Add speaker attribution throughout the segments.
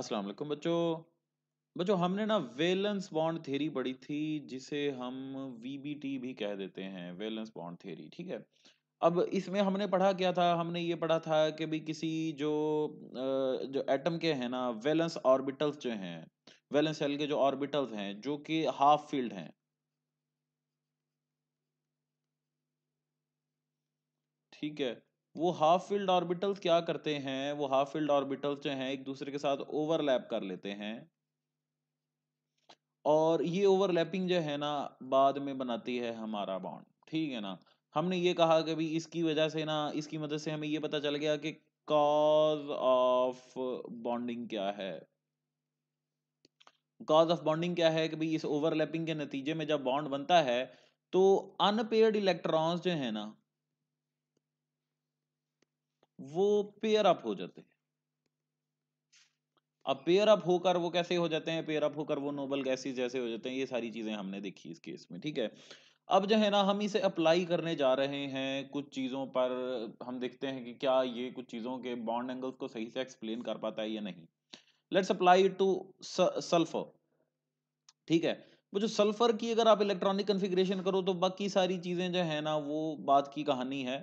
Speaker 1: अस्सलाम वालेकुम बच्चों बच्चों हमने ना वेलेंस बॉन्ड थ्योरी पढ़ी थी जिसे हम वीबीटी भी कह देते हैं वेलेंस बॉन्ड थ्योरी ठीक है अब इसमें हमने पढ़ा क्या था हमने ये पढ़ा था कि भाई किसी जो जो एटम के हैं ना वेलेंस ऑर्बिटल्स जो हैं वेलेंस सेल के जो ऑर्बिटल्स हैं जो कि हाफ फील्ड हैं ठीक है वो हाफ फील्ड ऑर्बिटल्स क्या करते हैं वो हाफ फील्ड ऑर्बिटल्स जो हैं एक दूसरे के साथ ओवरलैप कर लेते हैं और ये ओवरलैपिंग जो है ना बाद में बनाती है हमारा बॉन्ड ठीक है ना हमने ये कहा कि भाई इसकी वजह से ना इसकी मदद से हमें ये पता चल गया कि कॉज ऑफ बॉन्डिंग क्या है कॉज ऑफ बॉन्डिंग क्या है कि भाई इस ओवरलैपिंग के नतीजे में जब बॉन्ड बनता है तो अनपेयर्ड इलेक्ट्रॉन्स जो है ना वो पेयर अप हो जाते हैं अब पेयर अप होकर वो कैसे हो जाते हैं पेयर अप होकर वो नोबल गैसेस जैसे हो जाते हैं ये सारी चीजें हमने देखी इस केस में ठीक है अब जो है ना हम इसे अप्लाई करने जा रहे हैं कुछ चीज़ों पर हम देखते हैं कि क्या ये कुछ चीज़ों के बॉन्ड एंगल्स को सही से एक्सप्लेन कर पाता है या नहीं लेट्स अप्लाई टू सल्फर ठीक है वो जो सल्फर की अगर आप इलेक्ट्रॉनिक कन्फिग्रेशन करो तो बाकी सारी चीज़ें जो है ना वो बात की कहानी है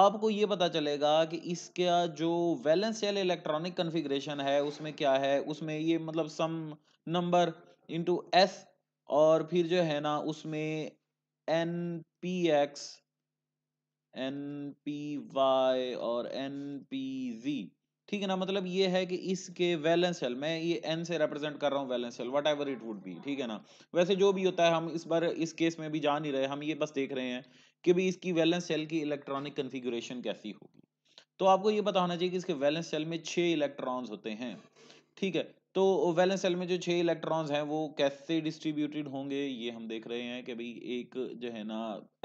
Speaker 1: आपको ये पता चलेगा कि इसका जो वैलेंस शेल इलेक्ट्रॉनिक कन्फिग्रेशन है उसमें क्या है उसमें ये मतलब सम नंबर इंटू एस और फिर जो है ना उसमें N P X N P Y और एन पी जी ठीक है ना मतलब ये है कि इसके वैलेंस शेल मैं ये एन से रिप्रेजेंट कर रहा हूँ valence shell whatever it would be ठीक है ना वैसे जो भी होता है हम इस बार इस केस में भी जा नहीं रहे हम ये बस देख रहे हैं कि भाई इसकी वैलेंस सेल की इलेक्ट्रॉनिक कन्फिगुरेशन कैसी होगी तो आपको ये पता होना चाहिए कि इसके वैलेंस सेल में छः इलेक्ट्रॉन्स होते हैं ठीक है तो वैलेंस सेल में जो छः इलेक्ट्रॉन्स हैं वो कैसे डिस्ट्रीब्यूटेड होंगे ये हम देख रहे हैं कि भाई एक जो है ना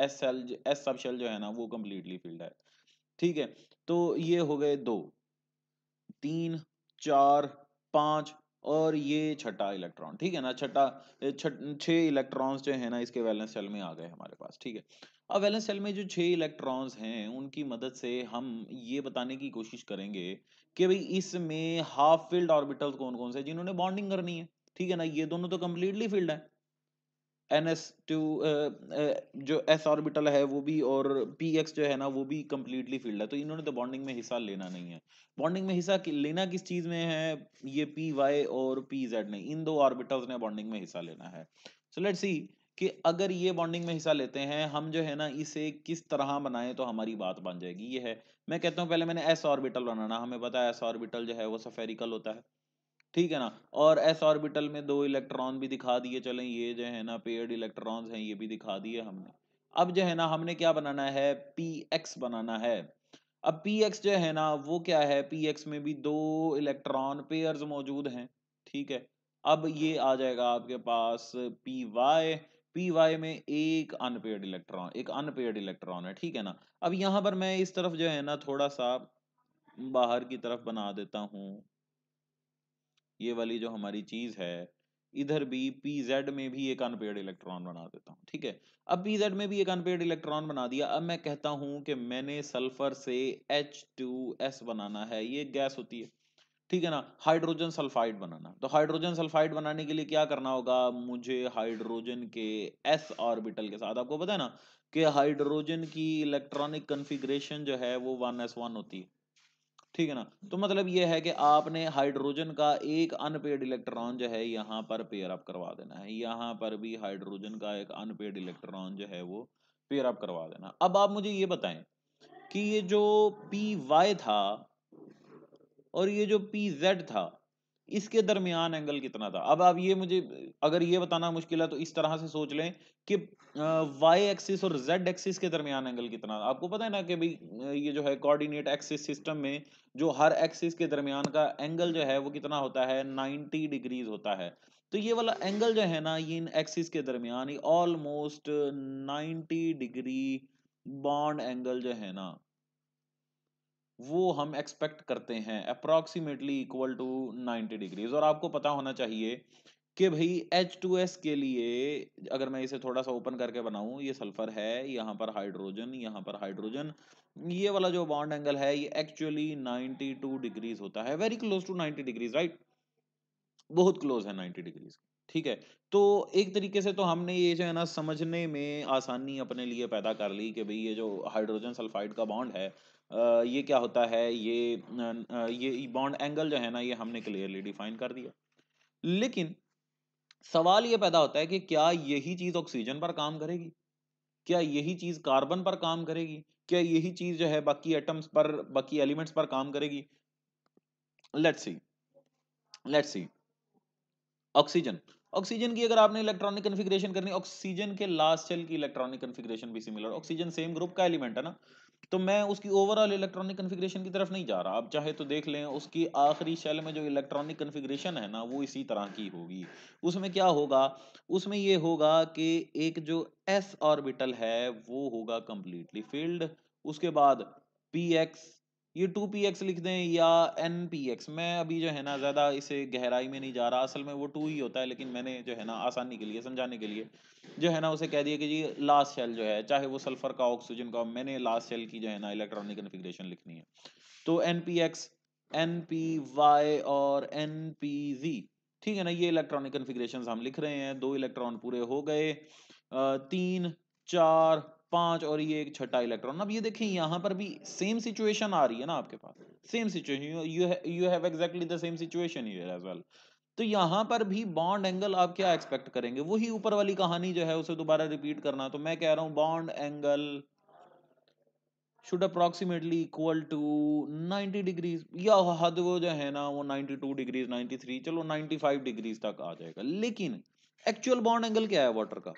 Speaker 1: S shell S subshell जो है ना वो कम्प्लीटली फिल्ड है ठीक है तो ये हो गए दो तीन चार पाँच और ये छठा इलेक्ट्रॉन ठीक है ना छठा छ इलेक्ट्रॉन्स जो है ना इसके वैलेंस सेल में आ गए हमारे पास ठीक है अब वैलेंस सेल में जो छह इलेक्ट्रॉन्स हैं उनकी मदद से हम ये बताने की कोशिश करेंगे कि भाई इसमें हाफ फिल्ड ऑर्बिटल्स कौन कौन से जिन्होंने बॉन्डिंग करनी है ठीक है ना ये दोनों तो कम्प्लीटली फील्ड है एन एस टू जो एस ऑर्बिटल है वो भी और पी एक्स जो है ना वो भी कम्प्लीटली फील्ड है तो इन्होंने तो बॉन्डिंग में हिस्सा लेना नहीं है बॉन्डिंग में हिस्सा लेना किस चीज़ में है ये पी वाई और पी जेड ने इन दो ऑर्बिटल्स ने बॉन्डिंग में हिस्सा लेना है सो लेट्स सी कि अगर ये बॉन्डिंग में हिस्सा लेते हैं हम जो है ना इसे किस तरह बनाएं तो हमारी बात बन जाएगी ये है मैं कहता हूँ पहले मैंने एस ऑर्बिटल बनाना हमें पता है एस ऑर्बिटल जो है वो सफेरिकल होता है ठीक है ना और एस ऑर्बिटल में दो इलेक्ट्रॉन भी दिखा दिए चले ये जो है ना पेड इलेक्ट्रॉन है ये भी दिखा दिए हमने अब जो है ना हमने क्या बनाना है पी एक्स बनाना है अब पी एक्स जो है ना वो क्या है पी एक्स में भी दो इलेक्ट्रॉन पेयर्स मौजूद हैं ठीक है अब ये आ जाएगा आपके पास पी वाई पी वाई में एक अनपेड इलेक्ट्रॉन एक अनपेड इलेक्ट्रॉन है ठीक है ना अब यहाँ पर मैं इस तरफ जो है ना थोड़ा सा बाहर की तरफ बना देता हूँ ये वाली जो हमारी चीज है इधर भी पी जेड में भी एक अनपेड इलेक्ट्रॉन बना देता हूँ ठीक है अब पी जेड में भी एक अनपेड इलेक्ट्रॉन बना दिया अब मैं कहता हूं कि मैंने सल्फर से एच टू एस बनाना है ये गैस होती है ठीक है ना हाइड्रोजन सल्फाइड बनाना तो हाइड्रोजन सल्फाइड बनाने के लिए क्या करना होगा मुझे हाइड्रोजन के एस ऑर्बिटल के साथ आपको पता है ना कि हाइड्रोजन की इलेक्ट्रॉनिक कन्फिग्रेशन जो है वो वन एस वन होती है ठीक है ना तो मतलब ये है कि आपने हाइड्रोजन का एक अनपेड इलेक्ट्रॉन जो है यहाँ पर पेयर अप करवा देना है यहाँ पर भी हाइड्रोजन का एक अनपेड इलेक्ट्रॉन जो है वो पेयर अप करवा देना अब आप मुझे ये बताएं कि ये जो पी वाई था और ये जो पी जेड था इसके दरमियान एंगल कितना था अब आप ये मुझे अगर ये बताना मुश्किल है तो इस तरह से सोच लें कि वाई एक्सिस और जेड एक्सिस के दरमियान एंगल कितना था आपको पता है ना कि भाई ये जो है कोऑर्डिनेट एक्सिस सिस्टम में जो हर एक्सिस के दरमियान का एंगल जो है वो कितना होता है 90 डिग्रीज होता है तो ये वाला एंगल जो है ना ये इन एक्सिस के दरमियान almost ninety degree bond angle जो है ना वो हम एक्सपेक्ट करते हैं अप्रॉक्सीमेटली इक्वल टू 90 डिग्रीज और आपको पता होना चाहिए कि भाई H2S के लिए अगर मैं इसे थोड़ा सा ओपन करके बनाऊं ये सल्फर है यहाँ पर हाइड्रोजन यहाँ पर हाइड्रोजन ये वाला जो बॉन्ड एंगल है ये एक्चुअली 92 डिग्रीज होता है very close to 90 degrees right बहुत क्लोज है 90 डिग्रीज ठीक है तो एक तरीके से तो हमने ये जो है ना समझने में आसानी अपने लिए पैदा कर ली कि भाई ये जो हाइड्रोजन सल्फाइड का बॉन्ड है ये क्या होता है ये ये बॉन्ड एंगल जो है ना ये हमने क्लियरली डिफाइन कर दिया लेकिन सवाल ये पैदा होता है कि क्या यही चीज ऑक्सीजन पर काम करेगी क्या यही चीज कार्बन पर काम करेगी क्या यही चीज जो है बाकी एटम्स पर बाकी एलिमेंट्स पर काम करेगी let's see let's see oxygen oxygen की अगर आपने इलेक्ट्रॉनिक कन्फिग्रेशन करनी ऑक्सीजन के लास्ट सेल की इलेक्ट्रॉनिक कन्फिग्रेशन भी सिमिलर ऑक्सीजन सेम ग्रुप का एलिमेंट है ना तो मैं उसकी ओवरऑल इलेक्ट्रॉनिक कन्फिग्रेशन की तरफ नहीं जा रहा आप चाहे तो देख लें उसकी आखिरी शेल में जो इलेक्ट्रॉनिक कन्फिग्रेशन है ना वो इसी तरह की होगी उसमें क्या होगा उसमें ये होगा कि एक जो एस ऑर्बिटल है वो होगा कंप्लीटली फील्ड उसके बाद पी एक्स ये टू पी एक्स लिख दें या एन पी एक्स मैं अभी जो है ना ज़्यादा इसे गहराई में नहीं जा रहा असल में वो टू ही होता है लेकिन मैंने जो है ना आसानी के लिए समझाने के लिए जो है ना उसे कह दिया कि जी लास्ट शेल जो है चाहे वो सल्फर का ऑक्सीजन का मैंने लास्ट शेल की जो है ना इलेक्ट्रॉनिक कन्फिग्रेशन लिखनी है तो N P X N P Y और एन पी जी ठीक है ना ये इलेक्ट्रॉनिक कन्फिग्रेशन हम लिख रहे हैं दो इलेक्ट्रॉन पूरे हो गए तीन चार पांच और ये एक छठा इलेक्ट्रॉन अब ये देखें यहां पर भी सेम सिचुएशन आ रही है ना आपके पास same situation you have exactly the same situation as well तो यहां पर भी बॉन्ड एंगल आप क्या एक्सपेक्ट करेंगे वही ऊपर वाली कहानी जो है उसे दोबारा रिपीट करना तो मैं कह रहा हूं bond angle should approximately equal to 90 degrees या हद वो जो है ना वो 92 डिग्रीज 93 चलो 95 डिग्रीज तक आ जाएगा लेकिन एक्चुअल बॉन्ड एंगल क्या है वाटर का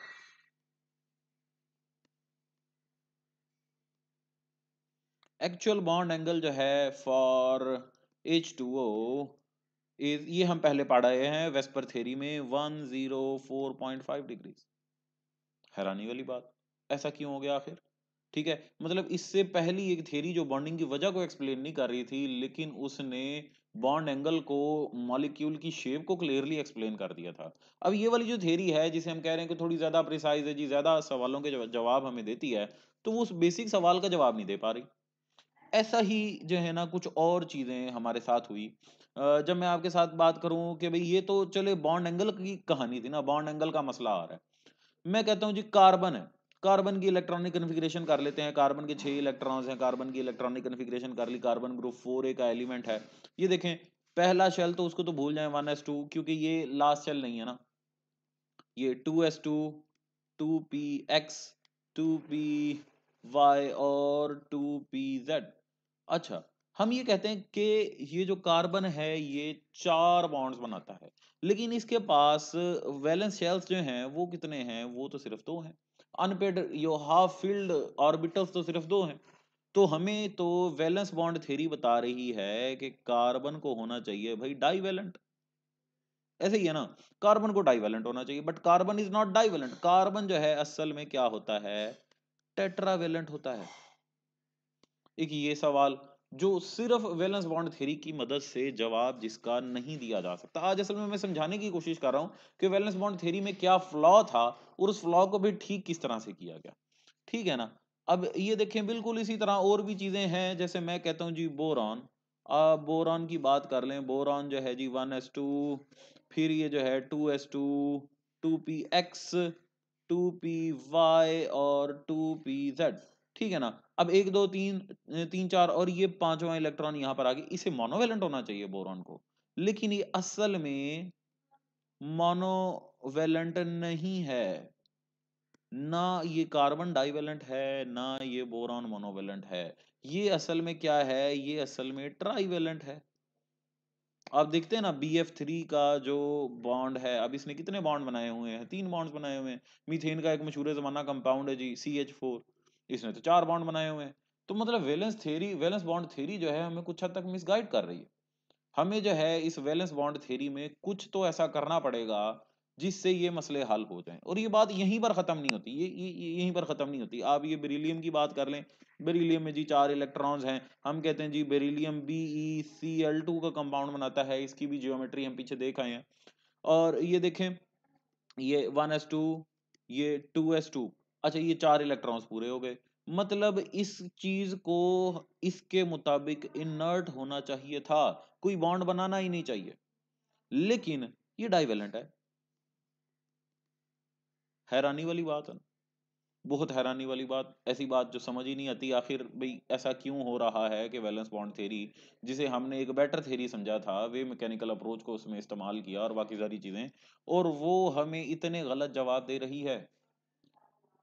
Speaker 1: एक्चुअल बॉन्ड एंगल जो है फॉर एच टू ओ ये हम पहले पढ़ रहे हैं वेस्पर थेरी में one zero four point five degrees हैरानी वाली बात ऐसा क्यों हो गया आखिर ठीक है मतलब इससे पहली एक थेरी जो बॉन्डिंग की वजह को एक्सप्लेन नहीं कर रही थी लेकिन उसने बॉन्ड एंगल को मॉलिक्यूल की शेप को क्लियरली एक्सप्लेन कर दिया था अब ये वाली जो थेरी है जिसे हम कह रहे हैं कि थोड़ी ज़्यादा प्रिसाइज है जी ज़्यादा सवालों के जवाब हमें देती है तो वो उस बेसिक सवाल का जवाब नहीं दे पा रही ऐसा ही जो है ना कुछ और चीज़ें हमारे साथ हुई जब मैं आपके साथ बात करूं कि भाई ये तो चले बॉन्ड एंगल की कहानी थी ना बॉन्ड एंगल का मसला आ रहा है मैं कहता हूं जी कार्बन है कार्बन की इलेक्ट्रॉनिक कन्फिग्रेशन कर लेते हैं कार्बन के छह इलेक्ट्रॉन्स हैं कार्बन की इलेक्ट्रॉनिक कन्फिग्रेशन कर ली कार्बन ग्रुप फोर ए का एलिमेंट है ये देखें पहला शेल तो उसको तो भूल जाए वन एस टू क्योंकि ये लास्ट शेल नहीं है ना ये two S two two P X two P Y और टू पी जेड अच्छा हम ये कहते हैं कि ये जो कार्बन है ये चार बॉन्ड्स बनाता है लेकिन इसके पास वैलेंस शेल्स जो हैं वो कितने हैं वो तो सिर्फ दो हैं अनपेड यो हाफ फील्ड ऑर्बिटल्स तो सिर्फ दो हैं तो हमें तो वैलेंस बॉन्ड थेरी बता रही है कि कार्बन को होना चाहिए भाई डाइवेलेंट ऐसे ही है ना कार्बन को डाइवेलेंट होना चाहिए but carbon is not divalent carbon जो है असल में क्या होता है टेट्रावेलेंट होता है एक ये सवाल जो सिर्फ वैलेंस बॉन्ड थ्योरी की मदद से जवाब जिसका नहीं दिया जा सकता आज असल में मैं समझाने की कोशिश कर रहा हूं कि वैलेंस बॉन्ड थ्योरी में क्या फ्लॉ था और उस फ्लॉ को भी ठीक किस तरह से किया गया ठीक है ना अब ये देखें बिल्कुल इसी तरह और भी चीज़ें हैं जैसे मैं कहता हूँ जी बोरॉन अब बोरॉन की बात कर लें बोरॉन जो है जी वन एस टू फिर ये जो है two S two two P X two P Y और टू पी जेड ठीक है ना अब एक दो तीन तीन चार और ये पांचवा इलेक्ट्रॉन यहां पर आ गया इसे मोनोवेलेंट होना चाहिए बोरॉन को लेकिन ये असल में मोनोवेलेंट नहीं है ना ये कार्बन डाइवेलेंट है ना ये बोरॉन मोनोवेलेंट है ये असल में क्या है ये असल में ट्राइवेलेंट है आप देखते हैं ना बी एफ थ्री का जो बॉन्ड है अब इसने कितने बॉन्ड बनाए हुए हैं तीन बॉन्ड बनाए हुए हैं मीथेन का एक मशहूर जमाना कंपाउंड है जी सी एच फोर इसने तो चार बॉन्ड बनाए हुए हैं तो मतलब valence theory valence bond theory जो है हमें कुछ हद तक मिसगाइड कर रही है हमें जो है इस वैलेंस बॉन्ड थेरी में कुछ तो ऐसा करना पड़ेगा जिससे ये मसले हल हो जाएं और ये बात यहीं पर ख़त्म नहीं होती ये, ये यहीं पर ख़त्म नहीं होती आप ये बेरिलियम की बात कर लें बेरिलियम में जी चार इलेक्ट्रॉन्स हैं हम कहते हैं जी beryllium B E C L two का कंपाउंड बनाता है इसकी भी जियोमेट्री हम पीछे देख आए हैं और ये देखें ये वन एस टू ये टू एस टू अच्छा ये चार इलेक्ट्रॉन्स पूरे हो गए मतलब इस चीज को इसके मुताबिक इनर्ट होना चाहिए था कोई बॉन्ड बनाना ही नहीं चाहिए लेकिन ये डाइवेलेंट है हैरानी वाली बात है बहुत हैरानी वाली बात ऐसी बात जो समझ ही नहीं आती आखिर भाई ऐसा क्यों हो रहा है कि वैलेंस बॉन्ड थेरी जिसे हमने एक बेटर थेरी समझा था वे मैकेनिकल अप्रोच को उसमें इस्तेमाल किया और बाकी सारी चीज़ें और वो हमें इतने गलत जवाब दे रही है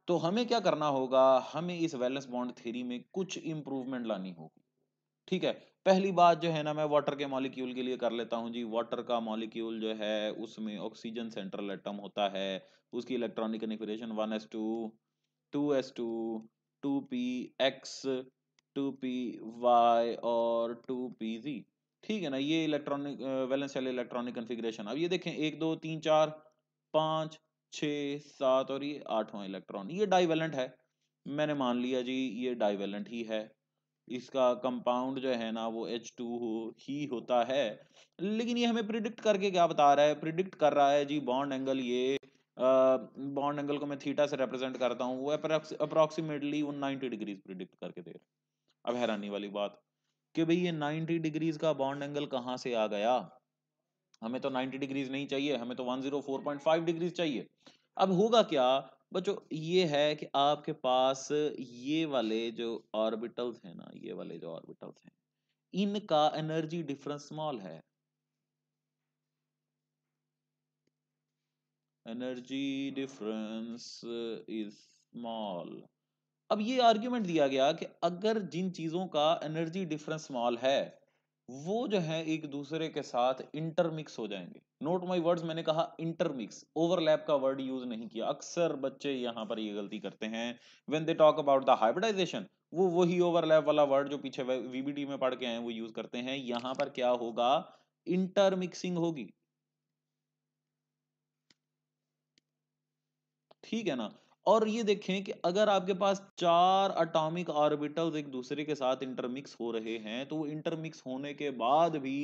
Speaker 1: तो हमें क्या करना होगा हमें इस वैलेंस बॉन्ड थ्योरी में कुछ इंप्रूवमेंट लानी होगी ठीक है पहली बात जो है ना मैं वाटर के मॉलिक्यूल के लिए कर लेता हूं जी वाटर का मॉलिक्यूल जो है उसमें ऑक्सीजन सेंट्रल एटम होता है उसकी electronic configuration one S two two S two two P X two P Y और टू पी जी ठीक है ना ये इलेक्ट्रॉनिक वैलेंस वाले इलेक्ट्रॉनिक कन्फिग्रेशन अब ये देखें एक दो तीन चार पाँच छ सात और ये आठवां इलेक्ट्रॉन ये डाइवेलेंट है मैंने मान लिया जी ये डाइवेलेंट ही है इसका कंपाउंड जो है ना वो एच टू ही होता है लेकिन ये हमें प्रिडिक्ट करके क्या बता रहा है प्रिडिक्ट कर रहा है जी बॉन्ड एंगल ये बॉन्ड एंगल को मैं थीटा से रिप्रेजेंट करता हूँ वो अप्रोक्सीमेटली वो 90 डिग्रीज प्रिडिक्ट करके दे रहा अब हैरानी वाली बात कि भाई ये नाइनटी डिग्रीज का बॉन्ड एंगल कहाँ से आ गया हमें तो 90 डिग्रीज नहीं चाहिए हमें तो 104.5 डिग्रीज चाहिए अब होगा क्या बच्चों ये है कि आपके पास ये वाले जो ऑर्बिटल्स हैं ना ये वाले जो ऑर्बिटल्स हैं इनका एनर्जी डिफरेंस स्मॉल है एनर्जी डिफरेंस इज स्मॉल अब ये आर्ग्यूमेंट दिया गया कि अगर जिन चीजों का एनर्जी डिफरेंस स्मॉल है वो जो है एक दूसरे के साथ इंटरमिक्स हो जाएंगे नोट माई वर्ड मैंने कहा इंटरमिक्स ओवरलैप का वर्ड यूज नहीं किया अक्सर बच्चे यहां पर ये गलती करते हैं when they talk about the hybridization वो वही ओवरलैप वाला वर्ड जो पीछे वीबीटी में पढ़ के आए वो यूज करते हैं यहां पर क्या होगा इंटरमिक्सिंग होगी ठीक है ना और ये देखें कि अगर आपके पास चार अटोमिक ऑर्बिटल्स एक दूसरे के साथ इंटरमिक्स हो रहे हैं तो वो इंटरमिक्स होने के बाद भी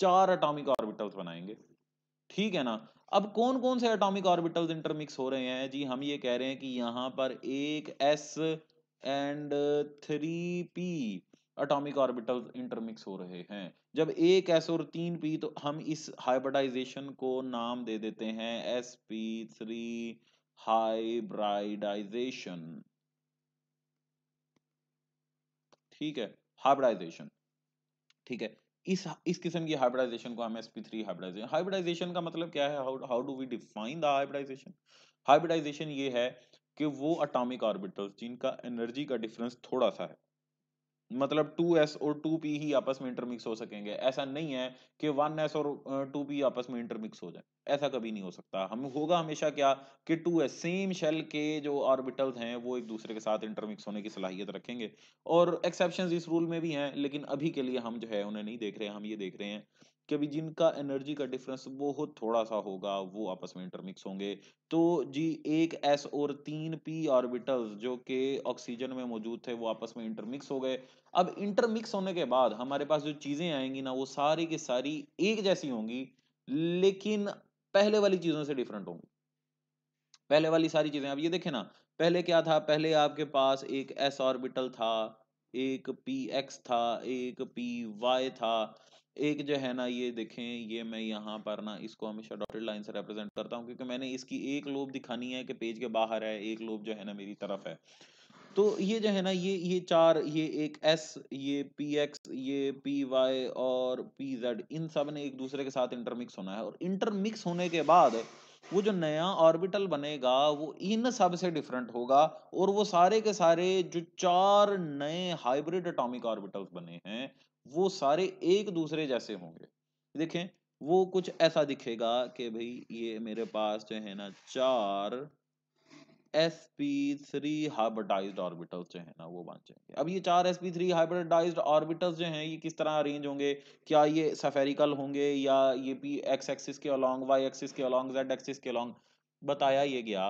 Speaker 1: चार अटोमिक ऑर्बिटल्स बनाएंगे ठीक है ना अब कौन कौन से अटोमिक ऑर्बिटल्स इंटरमिक्स हो रहे हैं जी हम ये कह रहे हैं कि यहाँ पर एक s and three p atomic orbital intermix हो रहे हैं जब एक एस और तीन पी तो हम इस हाइब्रिडाइजेशन को नाम दे देते हैं एस पी थ्री हाइब्राइडाइजेशन ठीक है हाइब्राइजेशन ठीक है इस इस किस्म की हाइब्राइजेशन को हम पी थ्री हाइब्राइजेशन हाइब्राइजेशन का मतलब क्या है how do we define the hybridization hybridization ये है कि वो अटोमिक ऑर्बिटल्स जिनका एनर्जी का डिफरेंस थोड़ा सा है मतलब 2s और 2p ही आपस में इंटरमिक्स हो सकेंगे ऐसा नहीं है कि 1s और 2p आपस में इंटरमिक्स हो जाए ऐसा कभी नहीं हो सकता हम होगा हमेशा क्या कि 2s सेम शेल के जो ऑर्बिटल्स हैं वो एक दूसरे के साथ इंटरमिक्स होने की सलाहियत रखेंगे और एक्सेप्शन इस रूल में भी हैं लेकिन अभी के लिए हम जो है उन्हें नहीं देख रहे हैं हम ये देख रहे हैं कि अभी जिनका एनर्जी का डिफरेंस बहुत थोड़ा सा होगा वो आपस में इंटरमिक्स होंगे तो जी एक एस और तीन पी ऑर्बिटल्स जो कि ऑक्सीजन में मौजूद थे वो आपस में इंटरमिक्स हो गए अब इंटरमिक्स होने के बाद हमारे पास जो चीजें आएंगी ना वो सारी की सारी एक जैसी होंगी लेकिन पहले वाली चीजों से डिफरेंट होंगी पहले वाली सारी चीजें आप ये देखें ना पहले क्या था पहले आपके पास एक एस ऑर्बिटल था एक पी एक्स था एक पी वाई था एक जो है ना ये देखें ये मैं यहाँ पर ना इसको हमेशा डॉटेड लाइन से रिप्रेजेंट करता हूँ क्योंकि मैंने इसकी एक लोब दिखानी है कि पेज के बाहर है एक लोब जो है ना मेरी तरफ है तो ये जो है ना ये ये चार ये एक एस ये पी एक्स ये पी वाई और पी जेड इन सब ने एक दूसरे के साथ इंटरमिक्स होना है और इंटरमिक्स होने के बाद वो जो नया ऑर्बिटल बनेगा वो इन सब से डिफरेंट होगा और वो सारे के सारे जो चार नए हाइब्रिड एटॉमिक ऑर्बिटल्स बने हैं वो सारे एक दूसरे जैसे होंगे देखें वो कुछ ऐसा दिखेगा कि भाई ये मेरे पास जो है ना चार s p three hybridize orbital जो है ना वो बन जाएंगे अब ये चार s p three hybridize orbital जो हैं ये किस तरह अरेंज होंगे क्या ये सफेरिकल होंगे या ये पी एक्स एक्सिस के अलॉन्ग वाई एक्सिस के अलॉन्ग जेड एक्सिस के अलॉन्ग बताया ये गया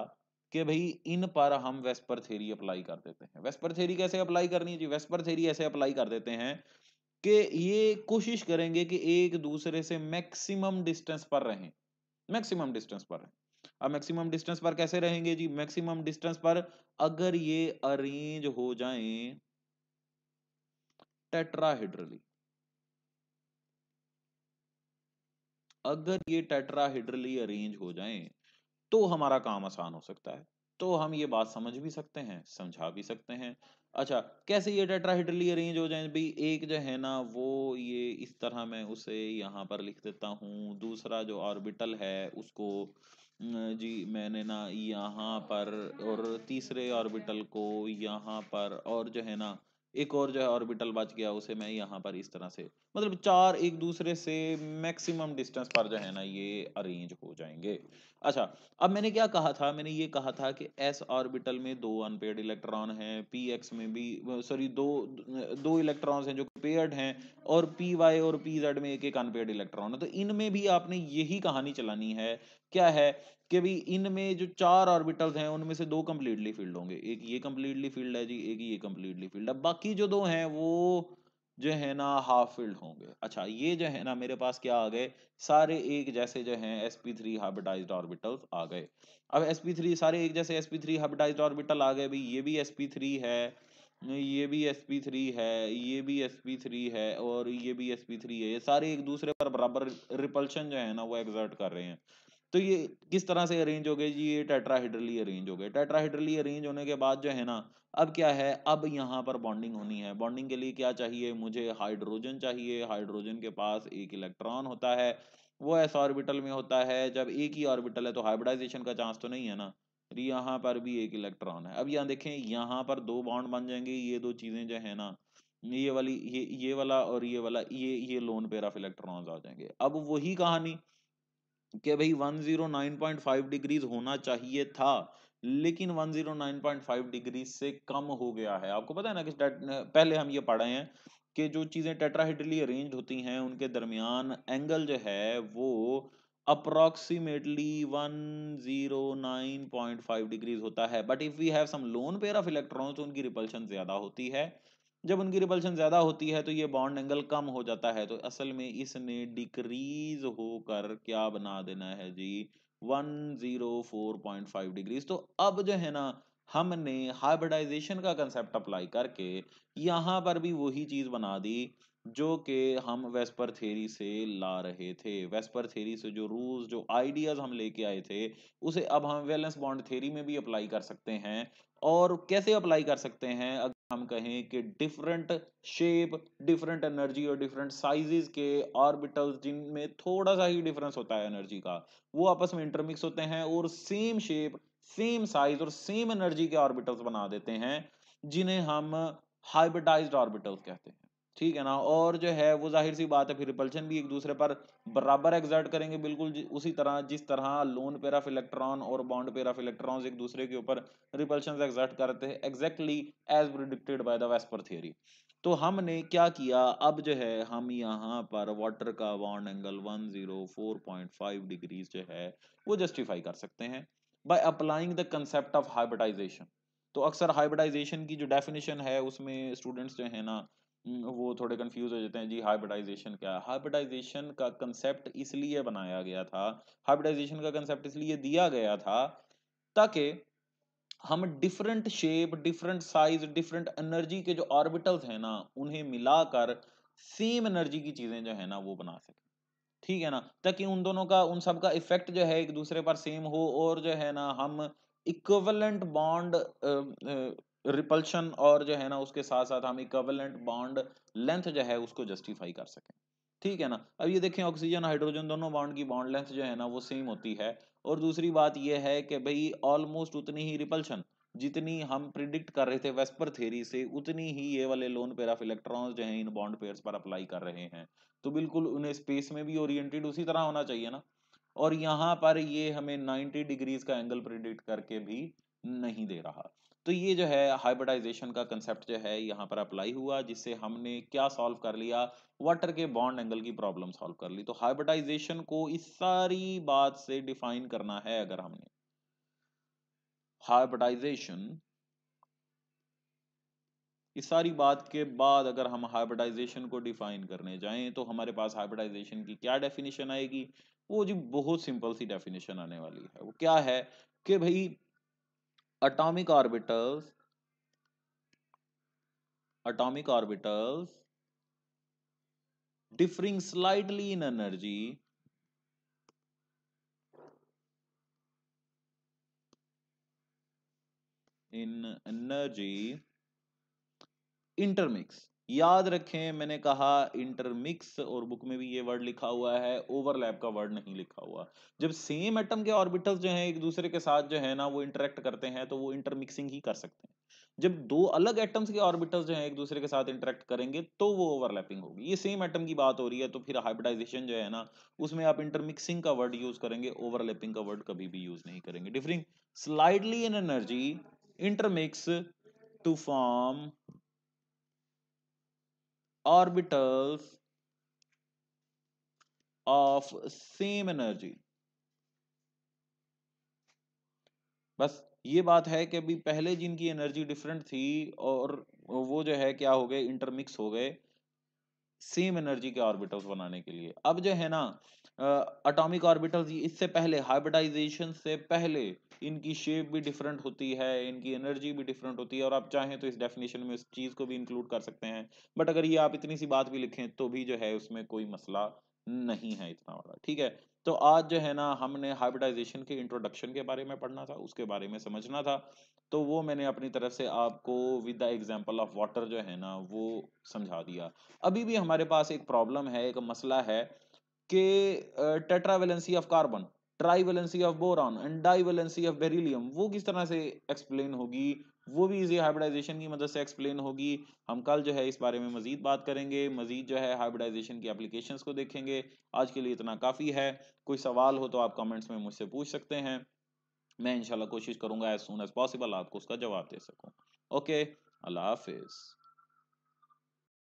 Speaker 1: कि भाई इन पर हम वेस्पर थेरी अप्लाई कर देते हैं वेस्पर थेरी कैसे अप्लाई करनी है जी वेस्पर थेरी ऐसे अप्लाई कर देते हैं कि ये कोशिश करेंगे कि एक दूसरे से मैक्सिमम डिस्टेंस पर रहें मैक्सिमम डिस्टेंस पर रहें अब मैक्सिमम डिस्टेंस पर कैसे रहेंगे जी मैक्सिमम डिस्टेंस पर अगर ये अरेंज हो जाए टेट्राहिड्रली अगर ये टेट्राहिड्रली अरेंज हो जाए तो हमारा काम आसान हो सकता है तो हम ये बात समझ भी सकते हैं समझा भी सकते हैं अच्छा कैसे ये टेट्राहेड्रली अरेंज हो जाए भाई एक जो है ना वो ये इस तरह मैं उसे यहाँ पर लिख देता हूँ दूसरा जो ऑर्बिटल है उसको जी मैंने ना यहाँ पर और तीसरे ऑर्बिटल को यहाँ पर और जो है ना एक और जो है ऑर्बिटल बच गया उसे मैं यहाँ पर इस तरह से मतलब चार एक दूसरे से मैक्सिमम डिस्टेंस पर जो है ना ये अरेंज हो जाएंगे अच्छा अब मैंने क्या कहा था मैंने ये कहा था कि एस ऑर्बिटल में दो अनपेड इलेक्ट्रॉन हैं पी एक्स में भी सॉरी दो दो इलेक्ट्रॉन्स हैं जो पेयर्ड हैं और पी वाई और पी जेड में एक एक अनपेड इलेक्ट्रॉन है तो इनमें भी आपने यही कहानी चलानी है क्या है कि भाई इनमें जो चार ऑर्बिटल्स हैं उनमें से दो कम्प्लीटली फील्ड होंगे एक ये कम्प्लीटली फील्ड है जी एक ये कम्प्लीटली फील्ड है बाकी जो दो हैं वो जो है ना हाफ फील्ड होंगे अच्छा ये जो है ना मेरे पास क्या आ गए सारे एक जैसे जो हैं s p three hybridized orbitals आ गए अब एस पी थ्री सारे एक जैसे s p three hybridized orbital आ गए भाई ये भी एस पी थ्री है ये भी एस पी थ्री है ये भी एस पी थ्री है और ये भी एस पी थ्री है ये सारे एक दूसरे पर बराबर रिपल्शन जो है ना वो एग्जर्ट कर रहे हैं तो ये किस तरह से अरेंज हो गए जी ये टेट्राहीड्रली अरेंज हो गए टेट्राहीड्रली अरेंज होने के बाद जो है ना अब क्या है अब यहाँ पर बॉन्डिंग होनी है बॉन्डिंग के लिए क्या चाहिए मुझे हाइड्रोजन चाहिए हाइड्रोजन के पास एक इलेक्ट्रॉन होता है वो एस ऑर्बिटल में होता है जब एक ही ऑर्बिटल है तो हाइब्रिडाइजेशन का चांस तो नहीं है ना यहाँ पर भी एक इलेक्ट्रॉन है अब यहाँ देखें यहाँ पर दो बॉन्ड बन जाएंगे ये दो चीजें जो है ना ये वाली ये ये वाला और ये वाला ये ये लोन पेयर ऑफ इलेक्ट्रॉन आ जाएंगे अब वही कहानी कि भाई 109.5 डिग्रीज होना चाहिए था लेकिन 109.5 डिग्री से कम हो गया है आपको पता है ना कि पहले हम ये पढ़े हैं कि जो चीज़ें टेट्राहेड्रली अरेंज होती हैं उनके दरमियान एंगल जो है वो अप्रोक्सीमेटली 109.5 डिग्रीज होता है but if we have some lone pair of electrons उनकी रिपल्शन ज़्यादा होती है जब उनकी रिपल्शन ज़्यादा होती है तो ये बॉन्ड एंगल कम हो जाता है तो असल में इसने डिक्रीज होकर क्या बना देना है जी 104.5 डिग्रीज तो अब जो है ना हमने हाइब्रिडाइजेशन का कंसेप्ट अप्लाई करके यहाँ पर भी वही चीज़ बना दी जो कि हम वेस्पर थेरी से ला रहे थे वेस्पर थेरी से जो रूल्स जो आइडियाज़ हम लेके आए थे उसे अब हम वेलेंस बॉन्ड थेरी में भी अप्लाई कर सकते हैं और कैसे अप्लाई कर सकते हैं हम कहें कि डिफरेंट शेप डिफरेंट एनर्जी और डिफरेंट साइजेस के ऑर्बिटल्स जिनमें थोड़ा सा ही डिफरेंस होता है एनर्जी का वो आपस में इंटरमिक्स होते हैं और सेम शेप सेम साइज और सेम एनर्जी के ऑर्बिटल्स बना देते हैं जिन्हें हम हाइब्रिडाइज्ड ऑर्बिटल्स कहते हैं ठीक है ना और जो है वो जाहिर सी बात है फिर रिपल्शन भी एक दूसरे पर बराबर एग्जर्ट करेंगे बिल्कुल उसी तरह जिस तरह लोन ऑफ इलेक्ट्रॉन और बॉन्ड ऑफ इलेक्ट्रॉन एक दूसरे के ऊपर रिपल्शन एग्जर्ट करते हैं exactly as predicted by the VSEPR theory तो हमने क्या किया अब जो है हम यहाँ पर वाटर का बॉन्ड एंगल 104.5 डिग्री जो है वो जस्टिफाई कर सकते हैं by applying the concept of hybridization तो अक्सर हाइब्रिडाइजेशन की जो डेफिनेशन है उसमें स्टूडेंट्स जो है ना हम्म, वो थोड़े कंफ्यूज हो जाते हैं जी हाइब्रिडाइजेशन क्या है हाइब्रिडाइजेशन का कंसेप्ट इसलिए बनाया गया था हाइब्रिडाइजेशन का कंसेप्ट इसलिए दिया गया था ताकि हम different shape different size different energy के जो ऑर्बिटल्स हैं ना उन्हें मिलाकर सेम एनर्जी की चीजें जो है ना वो बना सकें ठीक है ना ताकि उन दोनों का उन सब का इफेक्ट जो है एक दूसरे पर सेम हो और जो है ना हम इक्वलेंट बॉन्ड रिपल्शन और जो है ना उसके साथ साथ हम इक्वलेंट बॉन्ड लेंथ जो है उसको जस्टिफाई कर सकें ठीक है ना अब ये देखें ऑक्सीजन हाइड्रोजन दोनों बॉन्ड की बॉन्ड लेंथ जो है ना वो सेम होती है और दूसरी बात ये है कि भाई ऑलमोस्ट उतनी ही रिपल्शन जितनी हम प्रिडिक्ट कर रहे थे वेस्पर थेरी से उतनी ही ये वाले लोन पेयर ऑफ इलेक्ट्रॉन्स जो है इन बॉन्ड पेयर्स पर अप्लाई कर रहे हैं तो बिल्कुल उन्हें स्पेस में भी ओरिएंटेड उसी तरह होना चाहिए ना और यहाँ पर ये हमें 90 डिग्रीज का एंगल प्रिडिक्ट करके भी नहीं दे रहा तो ये जो है हाइब्रिडाइजेशन का कंसेप्ट जो है यहाँ पर अप्लाई हुआ जिससे हमने क्या सॉल्व कर लिया वाटर के बॉन्ड एंगल की प्रॉब्लम सॉल्व कर ली तो हाइब्रिडाइजेशन को इस सारी बात से डिफाइन करना है अगर हमने हाइब्रिडाइजेशन इस सारी बात के बाद अगर हम हाइब्रिडाइजेशन को डिफाइन करने जाएं तो हमारे पास हाइब्रिडाइजेशन की क्या डेफिनेशन आएगी वो जी बहुत सिंपल सी डेफिनेशन आने वाली है वो क्या है कि भाई atomic orbitals atomic orbitals differing slightly in energy in energy intermix याद रखें मैंने कहा इंटरमिक्स और बुक में भी ये वर्ड लिखा हुआ है ओवरलैप का वर्ड नहीं लिखा हुआ जब सेम एटम के ऑर्बिटल्स जो हैं एक दूसरे के साथ जो है ना वो इंटरेक्ट करते हैं तो वो इंटरमिक्सिंग ही कर सकते हैं जब दो अलग एटम्स के ऑर्बिटल्स जो हैं एक दूसरे के साथ इंटरेक्ट करेंगे तो वो ओवरलैपिंग होगी ये सेम एटम की बात हो रही है तो फिर हाइब्रिडाइजेशन जो है ना उसमें आप इंटरमिक्सिंग का वर्ड यूज करेंगे ओवरलैपिंग का वर्ड कभी भी यूज नहीं करेंगे differing slightly in energy intermix to form orbitals of same energy बस ये बात है कि अभी पहले जिनकी एनर्जी डिफरेंट थी और वो जो है क्या हो गए इंटरमिक्स हो गए सेम एनर्जी के ऑर्बिटल्स बनाने के लिए अब जो है ना अटोमिक ऑर्बिटल्स इससे पहले हाइब्रिडाइजेशन से पहले इनकी शेप भी डिफरेंट होती है इनकी एनर्जी भी डिफरेंट होती है और आप चाहें तो इस डेफिनेशन में इस चीज़ को भी इंक्लूड कर सकते हैं बट अगर ये आप इतनी सी बात भी लिखें तो भी जो है उसमें कोई मसला नहीं है इतना बड़ा ठीक है तो आज जो है ना हमने हाइब्रिडाइजेशन के इंट्रोडक्शन के बारे में पढ़ना था उसके बारे में समझना था तो वो मैंने अपनी तरफ से आपको with the example of water जो है ना वो समझा दिया अभी भी हमारे पास एक प्रॉब्लम है एक मसला है कि tetravalency of carbon trivalency of boron and divalency of beryllium वो किस तरह से एक्सप्लेन होगी वो भी इसी हाइब्रिडाइजेशन की मदद से एक्सप्लेन होगी हम कल जो है इस बारे में मजीद बात करेंगे मजीद जो है हाइब्रिडाइजेशन की एप्लीकेशंस को देखेंगे आज के लिए इतना काफ़ी है कोई सवाल हो तो आप कमेंट्स में मुझसे पूछ सकते हैं मैं इंशाल्लाह कोशिश करूंगा एज सुन एज पॉसिबल आपको उसका जवाब दे सकूँ ओके अल्लाह हाफिज़